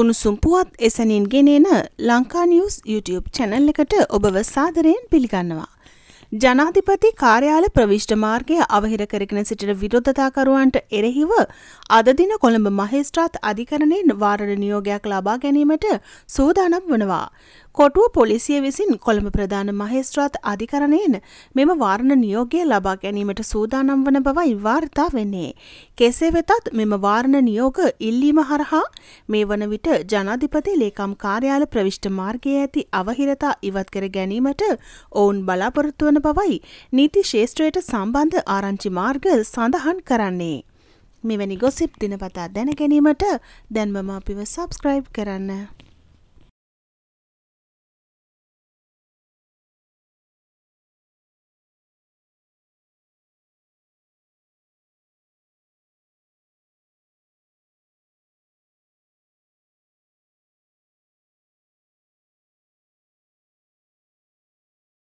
උණුසුම් පුවත් එසැනින් ගෙනෙන ලංකා නිවුස් YouTube channel එකට ඔබව සාදරයෙන් පිළිගන්නවා. ජනාධිපති කාර්යාල ප්‍රවිෂ්ඨ මාර්ගය අවහිර කරගෙන සිටින විරෝධතාකරුවන්ට එරෙහිව අද දින කොළඹ මහේස්ත්‍රාත් අධිකරණයෙන් වාරණ නියෝගයක් ලබා ගැනීමට සූදානම් වනවා. කොටුව පොලිසිය විසින් කොළඹ ප්‍රධාන මහේස්ත්‍රාත් අධිකරණයෙන් මෙම වාරණ නියෝගය ලබා ගැනීමට සූදානම් වන බවයි වාර්තා වෙන්නේ. කෙසේ වෙතත් මෙම වාරණ නියෝග ඉල්ලීම හරහා මේ වන විට ජනාධිපති ලේකම් කාර්යාල ප්‍රවිෂ්ඨ මාර්ගයේ ඇති අවහිරතා ඉවත් කර ගැනීමට ඔවුන් බලාපොරොත්තු වන කරන බවයි නීති ශේෂත්‍රයට සම්බන්ධ ආරංචි මාර්ග සඳහන් කරන්නේ. මෙවැනි ගොසිප් දිනපතා දැන ගැනීමට දැන්මම අපිව සබස්ක්‍රයිබ් කරන්න.